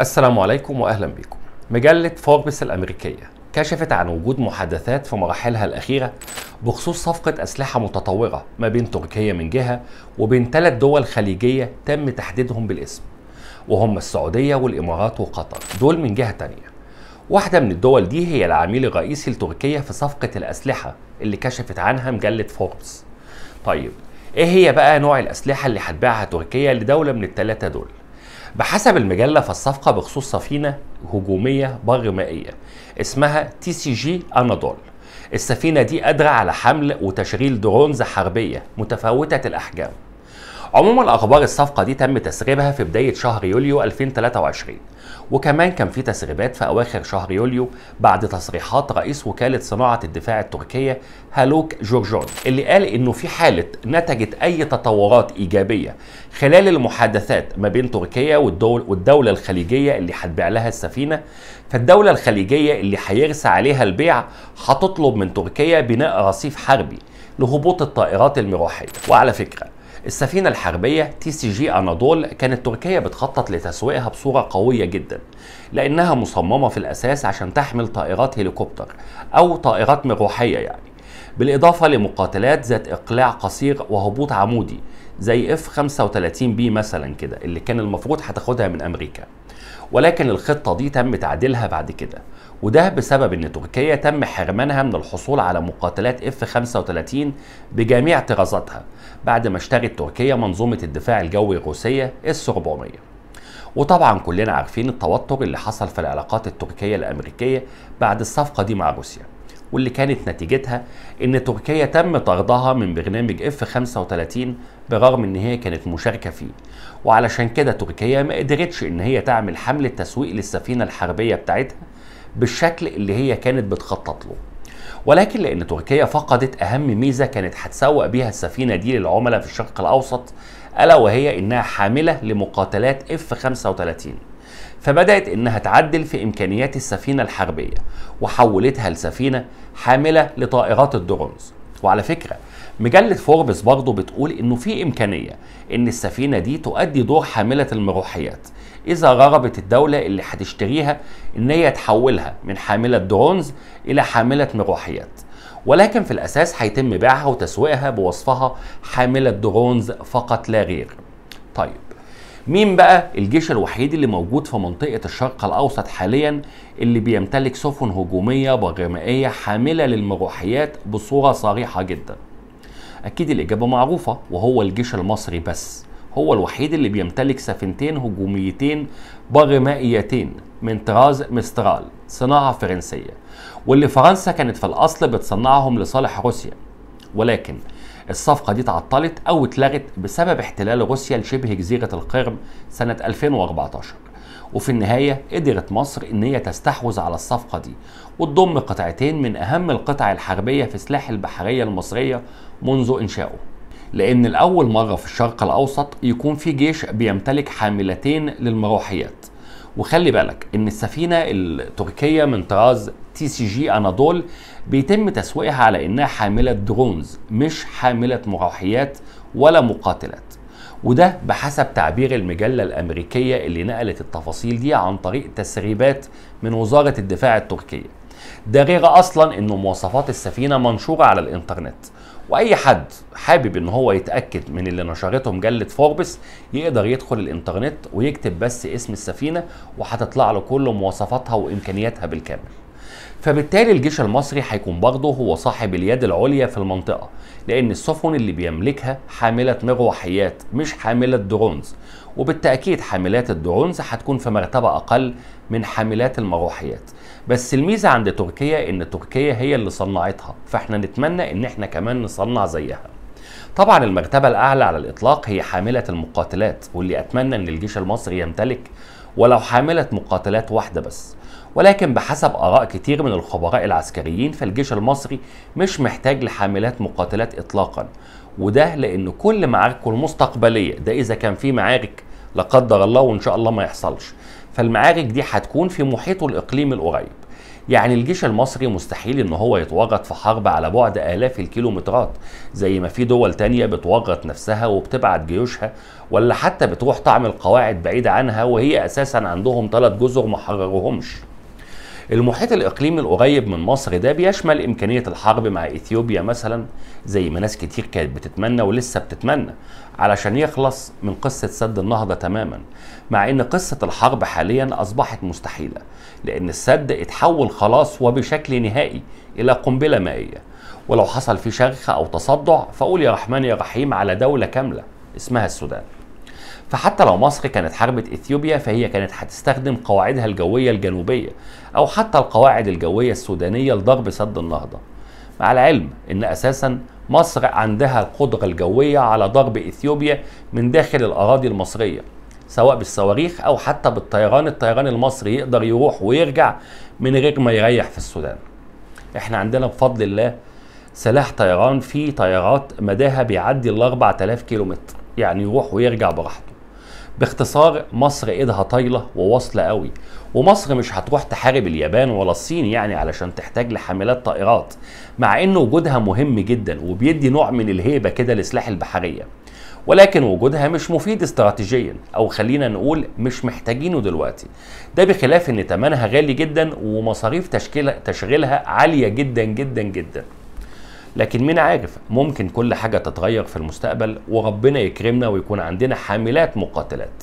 السلام عليكم واهلا بكم. مجله فوربس الامريكيه كشفت عن وجود محادثات في مراحلها الاخيره بخصوص صفقه اسلحه متطوره ما بين تركيا من جهه وبين ثلاث دول خليجيه تم تحديدهم بالاسم وهم السعوديه والامارات وقطر دول من جهه تانية واحده من الدول دي هي العميل الرئيسي لتركيا في صفقه الاسلحه اللي كشفت عنها مجله فوربس. طيب ايه هي بقى نوع الاسلحه اللي هتبيعها تركيا لدوله من الثلاثه دول؟ بحسب المجلة فالصفقة بخصوص سفينة هجومية برمائية اسمها تي سي جي أنادول السفينة دي قادرة على حمل وتشغيل درونز حربية متفاوتة الأحجام عموما أخبار الصفقة دي تم تسريبها في بداية شهر يوليو 2023 وكمان كان في تسريبات في أواخر شهر يوليو بعد تصريحات رئيس وكالة صناعة الدفاع التركية هالوك جورجون اللي قال إنه في حالة نتجت أي تطورات إيجابية خلال المحادثات ما بين تركيا والدول والدولة الخليجية اللي هتبيع لها السفينة فالدولة الخليجية اللي هيرسى عليها البيع هتطلب من تركيا بناء رصيف حربي لهبوط الطائرات المروحية وعلى فكرة السفينة الحربية تي سي جي أناضول كانت تركيا بتخطط لتسويقها بصورة قوية جدا لأنها مصممة في الأساس عشان تحمل طائرات هليكوبتر أو طائرات مروحية يعني بالإضافة لمقاتلات ذات إقلاع قصير وهبوط عمودي زي اف 35 بي مثلا كده اللي كان المفروض هتاخدها من أمريكا ولكن الخطة دي تم تعديلها بعد كده وده بسبب ان تركيا تم حرمانها من الحصول على مقاتلات اف 35 بجميع طرازاتها بعد ما اشترت تركيا منظومه الدفاع الجوي الروسيه اس 400 وطبعا كلنا عارفين التوتر اللي حصل في العلاقات التركيه الامريكيه بعد الصفقه دي مع روسيا واللي كانت نتيجتها ان تركيا تم طردها من برنامج اف 35 برغم ان هي كانت مشاركه فيه وعلشان كده تركيا ما قدرتش ان هي تعمل حمله تسويق للسفينه الحربيه بتاعتها بالشكل اللي هي كانت بتخطط له ولكن لأن تركيا فقدت أهم ميزة كانت هتسوق بيها السفينة دي للعملاء في الشرق الأوسط ألا وهي إنها حاملة لمقاتلات اف 35 فبدأت إنها تعدل في إمكانيات السفينة الحربية وحولتها لسفينة حاملة لطائرات الدرونز وعلى فكرة مجلة فوربس برضه بتقول إنه في إمكانية إن السفينة دي تؤدي دور حاملة المروحيات اذا رغبت الدوله اللي هتشتريها ان هي تحولها من حامله درونز الى حامله مروحيات ولكن في الاساس هيتم بيعها وتسويقها بوصفها حامله درونز فقط لا غير طيب مين بقى الجيش الوحيد اللي موجود في منطقة الشرق الأوسط حاليا اللي بيمتلك سفن هجومية برمائية حاملة للمروحيات بصورة صريحة جدا أكيد الإجابة معروفة وهو الجيش المصري بس هو الوحيد اللي بيمتلك سفينتين هجوميتين برمائيتين من طراز مسترال صناعة فرنسية واللي فرنسا كانت في الأصل بتصنعهم لصالح روسيا ولكن الصفقة دي تعطلت أو اتلغت بسبب احتلال روسيا لشبه جزيرة القرم سنة 2014 وفي النهاية قدرت مصر إن هي تستحوذ على الصفقة دي وتضم قطعتين من أهم القطع الحربية في سلاح البحرية المصرية منذ إنشاؤه لأن لأول مرة في الشرق الأوسط يكون في جيش بيمتلك حاملتين للمروحيات وخلي بالك ان السفينه التركيه من طراز تي سي جي انادول بيتم تسويقها على انها حامله درونز مش حامله مروحيات ولا مقاتلات وده بحسب تعبير المجله الامريكيه اللي نقلت التفاصيل دي عن طريق تسريبات من وزاره الدفاع التركيه ده غير اصلا انه مواصفات السفينه منشوره على الانترنت واي حد حابب ان هو يتاكد من اللي نشرته مجله فوربس يقدر يدخل الانترنت ويكتب بس اسم السفينه وهتطلع له كل مواصفاتها وامكانياتها بالكامل فبالتالي الجيش المصري هيكون برضه هو صاحب اليد العليا في المنطقه لان السفن اللي بيملكها حامله مروحيات مش حامله درونز وبالتاكيد حاملات الدرونز هتكون في مرتبه اقل من حاملات المروحيات بس الميزه عند تركيا ان تركيا هي اللي صنعتها فاحنا نتمنى ان احنا كمان نصنع زيها طبعا المرتبة الأعلى على الإطلاق هي حاملة المقاتلات واللي أتمنى أن الجيش المصري يمتلك ولو حاملة مقاتلات واحدة بس ولكن بحسب آراء كتير من الخبراء العسكريين فالجيش المصري مش محتاج لحاملات مقاتلات إطلاقا وده لأن كل معاركه المستقبلية ده إذا كان في معارك لا قدر الله وإن شاء الله ما يحصلش فالمعارك دي هتكون في محيطه الإقليمي القريب يعني الجيش المصري مستحيل ان هو يتورط في حرب على بعد الاف الكيلومترات زي ما في دول تانية بتورط نفسها وبتبعت جيوشها ولا حتى بتروح تعمل قواعد بعيدة عنها وهي اساسا عندهم ثلاث جزر ما المحيط الإقليمي القريب من مصر ده بيشمل إمكانية الحرب مع إثيوبيا مثلا زي ما ناس كتير كانت بتتمنى ولسه بتتمنى علشان يخلص من قصة سد النهضة تماما مع إن قصة الحرب حاليا أصبحت مستحيلة لأن السد اتحول خلاص وبشكل نهائي إلى قنبلة مائية ولو حصل فيه شرخ أو تصدع فقول يا رحمن يا رحيم على دولة كاملة اسمها السودان فحتى لو مصر كانت حاربت اثيوبيا فهي كانت هتستخدم قواعدها الجويه الجنوبيه او حتى القواعد الجويه السودانيه لضرب سد النهضه مع العلم ان اساسا مصر عندها القدره الجويه على ضرب اثيوبيا من داخل الاراضي المصريه سواء بالصواريخ او حتى بالطيران الطيران المصري يقدر يروح ويرجع من غير ما يريح في السودان احنا عندنا بفضل الله سلاح طيران فيه طيارات مداها بيعدي ال 4000 كيلو متر يعني يروح ويرجع براحته باختصار مصر ايدها طايله وواصله قوي ومصر مش هتروح تحارب اليابان ولا الصين يعني علشان تحتاج لحاملات طائرات مع ان وجودها مهم جدا وبيدي نوع من الهيبه كده لسلاح البحريه ولكن وجودها مش مفيد استراتيجيا او خلينا نقول مش محتاجينه دلوقتي ده بخلاف ان ثمنها غالي جدا ومصاريف تشكيل تشغيلها عاليه جدا جدا جدا لكن مين عارف ممكن كل حاجه تتغير في المستقبل وربنا يكرمنا ويكون عندنا حاملات مقاتلات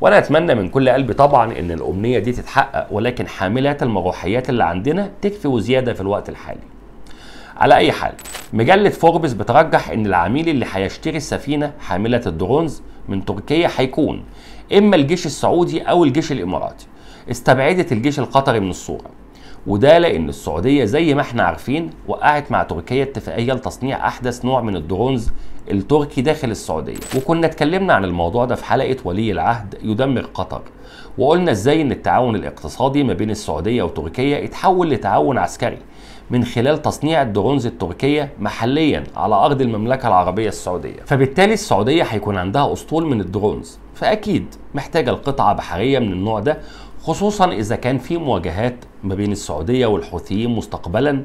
وانا اتمنى من كل قلبي طبعا ان الامنيه دي تتحقق ولكن حاملات المروحيات اللي عندنا تكفي وزياده في الوقت الحالي على اي حال مجله فوربس بترجح ان العميل اللي هيشتري السفينه حامله الدرونز من تركيا هيكون اما الجيش السعودي او الجيش الاماراتي استبعدت الجيش القطري من الصوره وده لان السعوديه زي ما احنا عارفين وقعت مع تركيا اتفاقيه لتصنيع احدث نوع من الدرونز التركي داخل السعوديه وكنا اتكلمنا عن الموضوع ده في حلقه ولي العهد يدمر قطر وقلنا ازاي ان التعاون الاقتصادي ما بين السعوديه وتركيا اتحول لتعاون عسكري من خلال تصنيع الدرونز التركيه محليا على ارض المملكه العربيه السعوديه فبالتالي السعوديه هيكون عندها اسطول من الدرونز فاكيد محتاجه القطعه بحريه من النوع ده خصوصا إذا كان في مواجهات ما بين السعودية والحوثيين مستقبلا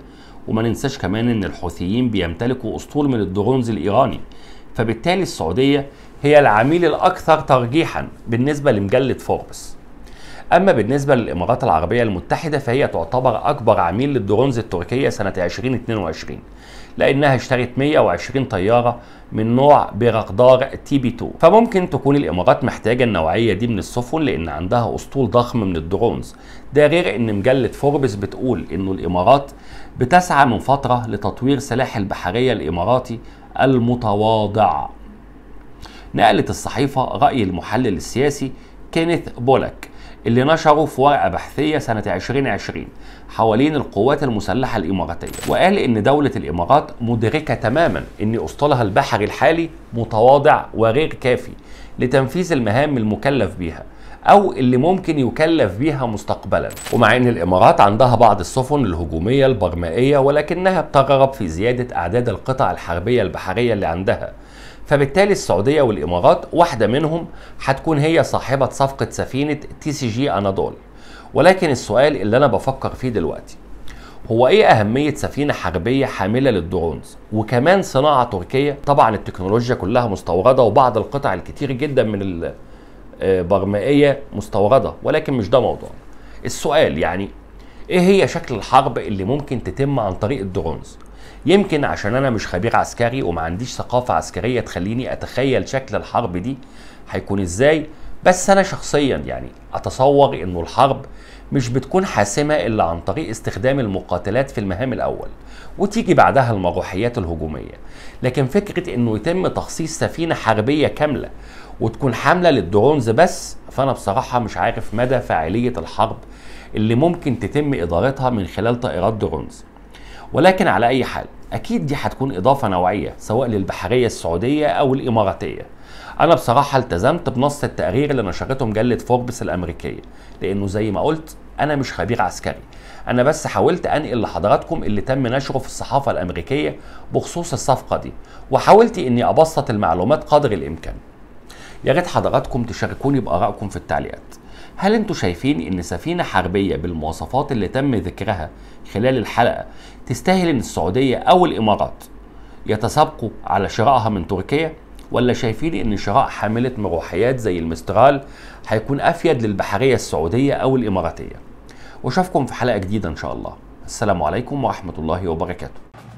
وما ننساش كمان إن الحوثيين بيمتلكوا أسطول من الدرونز الإيراني فبالتالي السعودية هي العميل الأكثر ترجيحا بالنسبة لمجلة فوربس أما بالنسبة للإمارات العربية المتحدة فهي تعتبر أكبر عميل للدرونز التركية سنة 2022 لانها اشترت 120 طياره من نوع براقدار تي بي 2 فممكن تكون الامارات محتاجه النوعيه دي من السفن لان عندها اسطول ضخم من الدرونز ده غير ان مجله فوربس بتقول انه الامارات بتسعى من فتره لتطوير سلاح البحريه الاماراتي المتواضع نقلت الصحيفه راي المحلل السياسي كينيث بولك اللي نشره في ورقة بحثية سنة 2020 حوالين القوات المسلحة الإماراتية وقال إن دولة الإمارات مدركة تماما إن أسطولها البحري الحالي متواضع وغير كافي لتنفيذ المهام المكلف بيها او اللي ممكن يكلف بيها مستقبلا ومع ان الامارات عندها بعض السفن الهجوميه البرمائيه ولكنها بترغب في زياده اعداد القطع الحربيه البحريه اللي عندها فبالتالي السعوديه والامارات واحده منهم هتكون هي صاحبه صفقه سفينه تي سي جي اناضول ولكن السؤال اللي انا بفكر فيه دلوقتي هو ايه اهميه سفينه حربيه حامله للدرونز وكمان صناعه تركيه طبعا التكنولوجيا كلها مستورده وبعض القطع الكتير جدا من البرمائيه آه، مستورده ولكن مش ده موضوع السؤال يعني ايه هي شكل الحرب اللي ممكن تتم عن طريق الدرونز يمكن عشان انا مش خبير عسكري وما عنديش ثقافه عسكريه تخليني اتخيل شكل الحرب دي هيكون ازاي بس انا شخصيا يعني اتصور انه الحرب مش بتكون حاسمه الا عن طريق استخدام المقاتلات في المهام الاول وتيجي بعدها المروحيات الهجوميه لكن فكره انه يتم تخصيص سفينه حربيه كامله وتكون حامله للدرونز بس فانا بصراحه مش عارف مدى فاعليه الحرب اللي ممكن تتم ادارتها من خلال طائرات درونز ولكن على أي حال أكيد دي هتكون إضافة نوعية سواء للبحرية السعودية أو الإماراتية أنا بصراحة التزمت بنص التقرير اللي نشرته مجلة فوربس الأمريكية لأنه زي ما قلت أنا مش خبير عسكري أنا بس حاولت أنقل لحضراتكم اللي تم نشره في الصحافة الأمريكية بخصوص الصفقة دي وحاولت إني أبسط المعلومات قدر الإمكان يا ريت حضراتكم تشاركوني بآرائكم في التعليقات هل انتوا شايفين ان سفينه حربيه بالمواصفات اللي تم ذكرها خلال الحلقه تستاهل ان السعوديه او الامارات يتسابقوا على شرائها من تركيا ولا شايفين ان شراء حامله مروحيات زي المسترال هيكون افيد للبحريه السعوديه او الاماراتيه واشوفكم في حلقه جديده ان شاء الله السلام عليكم ورحمه الله وبركاته